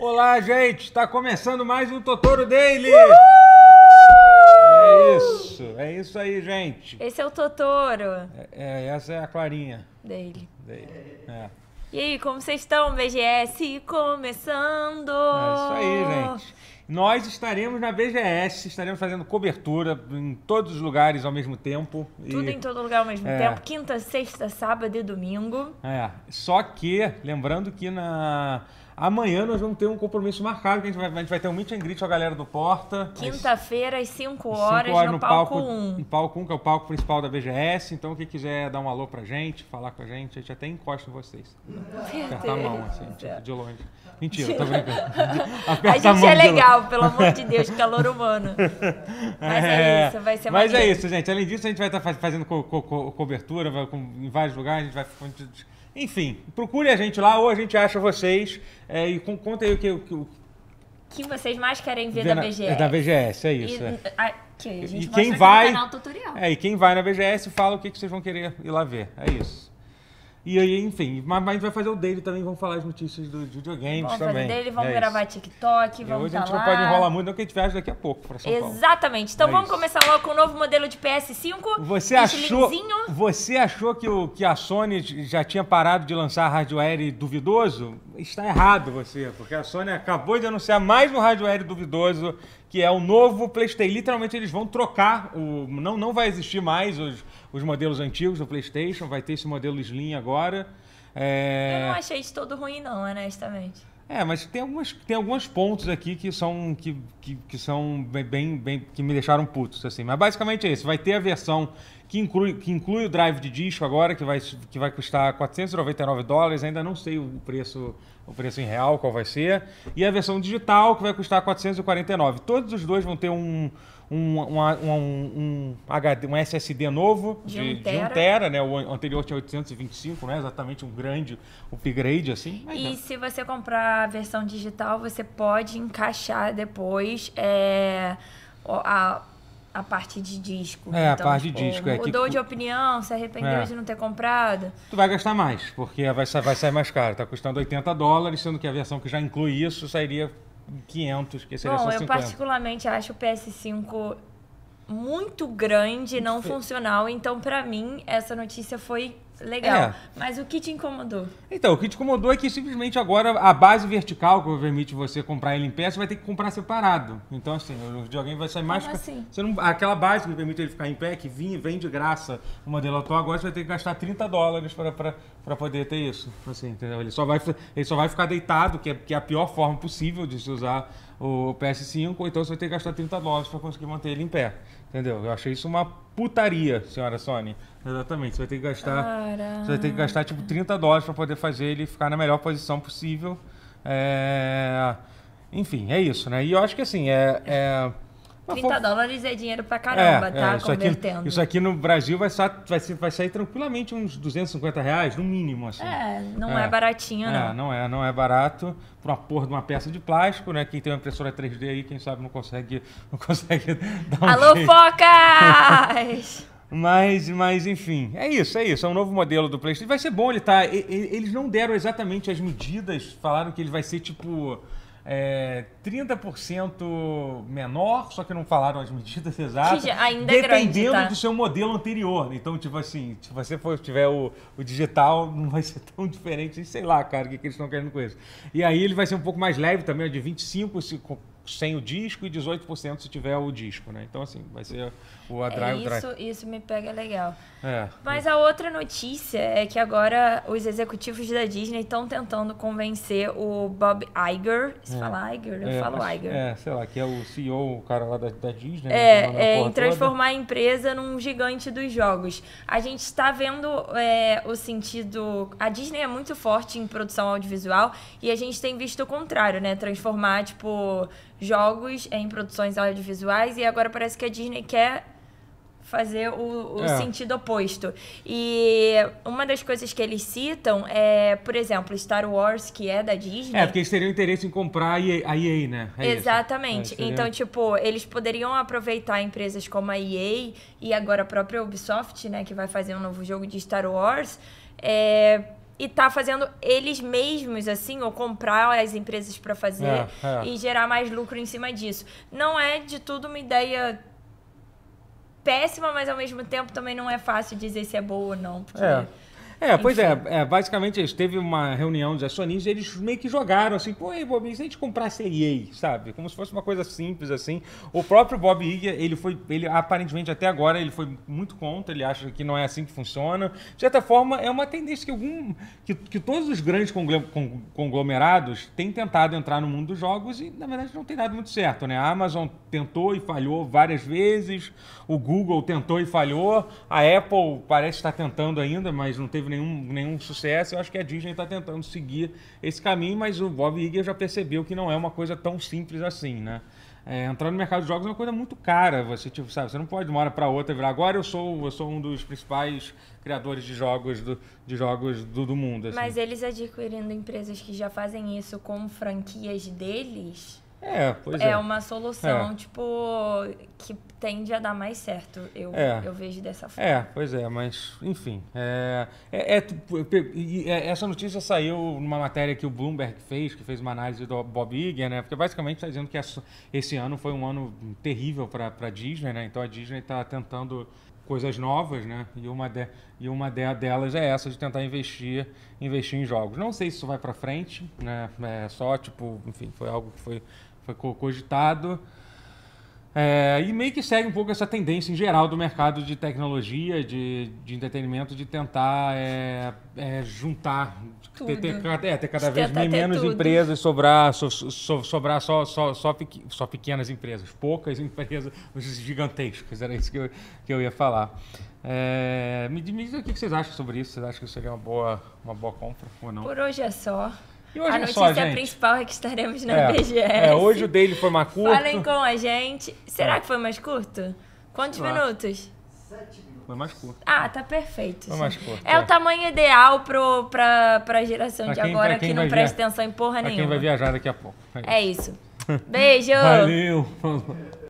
Olá, gente! Está começando mais um Totoro Daily! Uhul! É isso, é isso aí, gente. Esse é o Totoro. É, é essa é a Clarinha. Daily. Daily. É. E aí, como vocês estão, BGS? Começando! É isso aí, gente. Nós estaremos na BGS, estaremos fazendo cobertura em todos os lugares ao mesmo tempo. Tudo e... em todo lugar ao mesmo é. tempo. Quinta, sexta, sábado e domingo. É. Só que, lembrando que na Amanhã nós vamos ter um compromisso marcado, que a gente vai, a gente vai ter um meet and greet com a galera do Porta. Quinta-feira, às 5 horas, horas, no, no palco, palco 1. No palco 1, que é o palco principal da BGS. Então, quem quiser dar um alô pra gente, falar com a gente, a gente até encosta em vocês. Apertar a mão, assim, tipo, de longe. Mentira, tô brincando. a gente a é legal, pelo amor de Deus, calor é humano. Mas é, é isso, vai ser Mas é maneiro. é isso, gente. Além disso, a gente vai estar tá fazendo co co co cobertura vai, com, em vários lugares, a gente vai. Enfim, procure a gente lá ou a gente acha vocês é, e conta aí o que, o, o que vocês mais querem ver, ver da VGS. Da é, VGS, é isso. E, é. A, que a gente e quem vai, no canal tutorial. É, e quem vai na VGS fala o que, que vocês vão querer ir lá ver. É isso. E aí, enfim, mas, a gente vai fazer o dele também, vamos falar as notícias dos videogames vamos também. Vamos fazer dele, vamos é gravar isso. TikTok, vamos Hoje a tá gente não pode enrolar muito, não que a gente viaja daqui a pouco pra São Paulo. Exatamente. Então é vamos isso. começar logo com o um novo modelo de PS5. Você achou, você achou que, o, que a Sony já tinha parado de lançar hardware duvidoso? Está errado você, porque a Sony acabou de anunciar mais um hardware duvidoso que é o novo PlayStation. Literalmente eles vão trocar, o, não, não vai existir mais os, os modelos antigos do PlayStation, vai ter esse modelo Slim agora. É... Eu não achei de todo ruim, não, honestamente. É, mas tem algumas tem alguns pontos aqui que são que, que, que são bem, bem que me deixaram putos assim. Mas basicamente é isso. Vai ter a versão que inclui, que inclui o drive de disco agora, que vai, que vai custar 499 dólares, ainda não sei o preço, o preço em real, qual vai ser, e a versão digital, que vai custar 449. Todos os dois vão ter um, um, um um, um, HD, um SSD novo de, de, 1 tera. tera, né? O anterior tinha 825, não né? exatamente um grande upgrade assim. Mas, e se você comprar a versão digital, você pode encaixar depois é, a a parte de disco. É, então, a parte tipo, de disco. É, mudou que... de opinião, se arrependeu é. de não ter comprado. Tu vai gastar mais, porque vai, vai sair mais caro. Tá custando 80 dólares, sendo que a versão que já inclui isso sairia 500, que seria Bom, só 50. eu particularmente acho o PS5 muito grande, não funcional. Então, para mim, essa notícia foi Legal. É. Mas o que te incomodou? Então, o que te incomodou é que simplesmente agora a base vertical que permite você comprar ele em pé, você vai ter que comprar separado. Então, assim, o de alguém vai sair mais. Como assim? Você não, aquela base que permite ele ficar em pé, que vem, vem de graça o modelo atual, agora você vai ter que gastar 30 dólares para poder ter isso. Assim, entendeu? Ele só vai, ele só vai ficar deitado, que é, que é a pior forma possível de se usar o PS5, então você vai ter que gastar 30 dólares para conseguir manter ele em pé. Entendeu? Eu achei isso uma putaria, senhora Sony. Exatamente. Você vai ter que gastar. Caraca. Você vai ter que gastar tipo 30 dólares para poder fazer ele ficar na melhor posição possível. É... Enfim, é isso, né? E eu acho que assim, é... é 30 for... dólares é dinheiro pra caramba, é, tá? É, isso Convertendo. Aqui, isso aqui no Brasil vai, vai, vai sair tranquilamente uns 250 reais, no mínimo, assim. É, não é, é baratinho, é, não. não é, não é barato. Pra uma porra de uma peça de plástico, né? Quem tem uma impressora 3D aí, quem sabe não consegue, não consegue dar um Alô, Focas! Mas, mas, enfim, é isso, é isso. É um novo modelo do PlayStation. Vai ser bom ele tá. Eles não deram exatamente as medidas, falaram que ele vai ser tipo é, 30% menor, só que não falaram as medidas exatas. Ainda dependendo é grande, tá? do seu modelo anterior. Então, tipo assim, se você for, tiver o, o, digital, não vai ser tão diferente, sei lá, cara, o que, que eles estão querendo com isso. E aí ele vai ser um pouco mais leve também, de 25, sem o disco e 18% se tiver o disco, né? Então, assim, vai ser o a é drive, é isso, drive. Isso me pega legal. É, é. Mas a outra notícia é que agora os executivos da Disney estão tentando convencer o Bob Iger, se é. fala Iger, eu é, falo acho, Iger. É, sei lá, que é o CEO, o cara lá da, da Disney. Né, é, é em transformar toda. a empresa num gigante dos jogos. A gente está vendo é, o sentido... A Disney é muito forte em produção audiovisual e a gente tem visto o contrário, né? Transformar, tipo jogos em produções audiovisuais e agora parece que a Disney quer fazer o, o é. sentido oposto. E uma das coisas que eles citam é, por exemplo, Star Wars, que é da Disney. É, porque eles teriam interesse em comprar a EA, a EA né? É Exatamente. É, então, tipo, eles poderiam aproveitar empresas como a EA e agora a própria Ubisoft, né, que vai fazer um novo jogo de Star Wars, é, e tá fazendo eles mesmos, assim, ou comprar as empresas para fazer é, é. e gerar mais lucro em cima disso. Não é de tudo uma ideia péssima, mas ao mesmo tempo também não é fácil dizer se é boa ou não. Porque... É. É, pois é, é, Basicamente, isso teve uma reunião de acionistas e eles meio que jogaram assim, pô, ei, Bob, se a gente comprasse a EA, sabe? Como se fosse uma coisa simples assim. O próprio Bob Iger, ele foi, ele aparentemente até agora, ele foi muito contra, ele acha que não é assim que funciona. De certa forma, é uma tendência que algum, que, que todos os grandes conglomerados têm tentado entrar no mundo dos jogos e, na verdade, não tem dado muito certo, né? A Amazon tentou e falhou várias vezes, o Google tentou e falhou, a Apple parece estar tá tentando ainda, mas não teve teve nenhum, nenhum sucesso. Eu acho que a Disney está tentando seguir esse caminho, mas o Bob Iger já percebeu que não é uma coisa tão simples assim, né? É, entrar no mercado de jogos é uma coisa muito cara. Você, tipo, sabe, você não pode de uma hora para outra virar. Agora eu sou, eu sou um dos principais criadores de jogos do, de jogos do, do mundo. Assim. Mas eles adquirindo empresas que já fazem isso com franquias deles é, pois é. É uma solução, é. tipo, que tende a dar mais certo. Eu, é. eu vejo dessa forma. É, pois é, mas, enfim. É, é, é, tipo, é essa notícia saiu numa matéria que o Bloomberg fez, que fez uma análise do Bob Iger, né? Porque basicamente está dizendo que esse ano foi um ano terrível para a Disney, né? Então a Disney está tentando coisas novas, né? E uma, de, e uma de, delas é essa de tentar investir, investir em jogos. Não sei se isso vai para frente, né? É só tipo, enfim, foi algo que foi foi cogitado. É, e meio que segue um pouco essa tendência em geral do mercado de tecnologia, de, de entretenimento, de tentar é, é, juntar, ter, ter, é, ter, cada vez menos tudo. empresas, sobrar, so, so, sobrar só, só, só, pequ, só, pequenas empresas, poucas empresas gigantescas, era isso que eu, que eu ia falar. É, me, me diz o que vocês acham sobre isso, vocês acham que seria uma boa, uma boa compra ou não? Por hoje é só. E hoje a notícia só, é principal é que estaremos na é, BGS. É, hoje o dele foi mais curto. Falem com a gente. Será é. que foi mais curto? Quantos minutos? Sete minutos. Foi mais curto. Ah, tá perfeito. Foi mais curto. É, é. o tamanho ideal pro, pra, pra geração pra de agora que não presta atenção em porra pra nenhuma. quem vai viajar daqui a pouco. É, é isso. Beijo! Valeu!